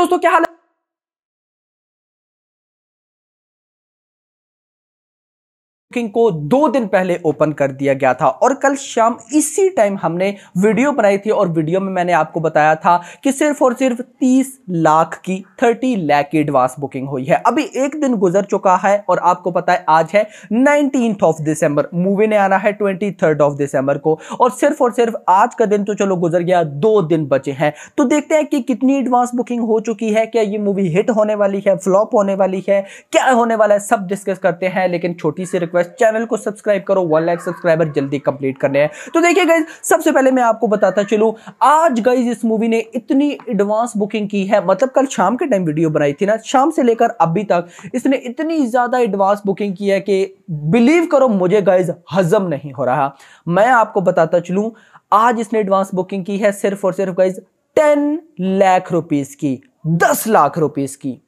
दोस्तों क्या हाल बुकिंग को दो दिन पहले ओपन कर दिया गया था और कल शाम इसी टाइम हमने वीडियो बनाई थी और वीडियो में मैंने आपको बताया था कि सिर्फ और सिर्फ 30 लाख की 30 लाख की एडवांस बुकिंग हुई है अभी एक दिन गुजर चुका है और आपको पता है आज है नाइनटीन ऑफ दिसंबर मूवी ने आना है ट्वेंटी ऑफ दिसंबर को और सिर्फ और सिर्फ आज का दिन तो चलो गुजर गया दो दिन बचे हैं तो देखते हैं कि कितनी एडवांस बुकिंग हो चुकी है क्या ये मूवी हिट होने वाली है फ्लॉप होने वाली है क्या होने वाला है सब डिस्कस करते हैं लेकिन छोटी सी रिक्वेस्ट बस चैनल को सब्सक्राइब करो वन लाख सब्सक्राइबर जल्दी कंप्लीट करने हैं तो देखिए गाइज सबसे पहले मैं आपको बताता चलूँ आज गाइज इस मूवी ने इतनी एडवांस बुकिंग की है मतलब कल शाम के टाइम वीडियो बनाई थी ना शाम से लेकर अभी तक इसने इतनी ज़्यादा एडवांस बुकिंग की है कि बिलीव करो मुझे गाइज हजम नहीं हो रहा मैं आपको बताता चलूँ आज इसने एडवांस बुकिंग की है सिर्फ और सिर्फ गाइज टेन लाख रुपीज़ की दस लाख रुपीज़ की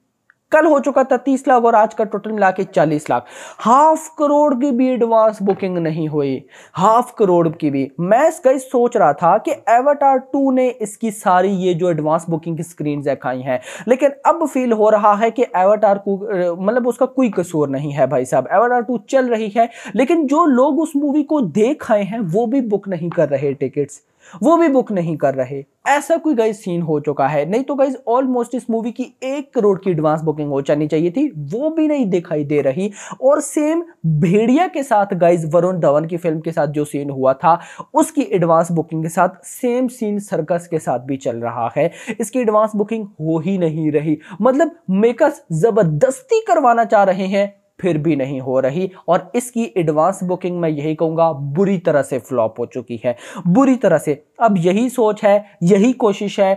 कल हो चुका था तीस लाख और आज का टोटल मिला के चालीस लाख हाफ करोड़ की भी एडवांस बुकिंग नहीं हुई हाफ करोड़ की भी मैं कई सोच रहा था कि एवटार टू ने इसकी सारी ये जो एडवांस बुकिंग की स्क्रीन दिखाई हैं लेकिन अब फील हो रहा है कि एवटार को मतलब उसका कोई कसूर नहीं है भाई साहब एवटार टू चल रही है लेकिन जो लोग उस मूवी को देख आए हैं वो भी बुक नहीं कर रहे टिकट्स वो भी बुक नहीं कर रहे ऐसा कोई गाइज सीन हो चुका है नहीं तो गाइज ऑलमोस्ट इस मूवी की एक करोड़ की एडवांस बुकिंग हो जानी चाहिए थी वो भी नहीं दिखाई दे रही और सेम भेड़िया के साथ गाइज वरुण धवन की फिल्म के साथ जो सीन हुआ था उसकी एडवांस बुकिंग के साथ सेम सीन सर्कस के साथ भी चल रहा है इसकी एडवांस बुकिंग हो ही नहीं रही मतलब मेकर्स जबरदस्ती करवाना चाह रहे हैं फिर भी नहीं हो रही और इसकी एडवांस बुकिंग मैं यही कहूंगा बुरी तरह से फ्लॉप हो चुकी है बुरी तरह से अब यही सोच है यही कोशिश है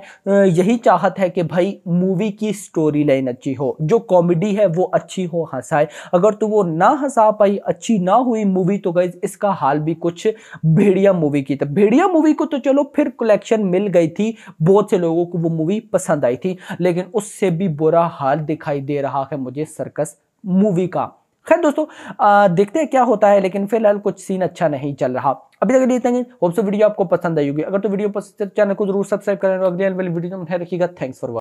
यही चाहत है कि भाई मूवी की स्टोरी लाइन अच्छी हो जो कॉमेडी है वो अच्छी हो हंसाए अगर तो वो ना हंसा पाई अच्छी ना हुई मूवी तो गई इसका हाल भी कुछ भेड़िया मूवी की तो भेड़िया मूवी को तो चलो फिर कलेक्शन मिल गई थी बहुत से लोगों को वो मूवी पसंद आई थी लेकिन उससे भी बुरा हाल दिखाई दे रहा है मुझे सर्कस मूवी का खैर दोस्तों आ, देखते हैं क्या होता है लेकिन फिलहाल कुछ सीन अच्छा नहीं चल रहा अभी तक लिए इतना होप सो वीडियो आपको पसंद आई होगी अगर तो वीडियो पसंद तो चैनल को जरूर सब्सक्राइब करें और अगले वाली वीडियो में रखिएगा थैंक्स फॉर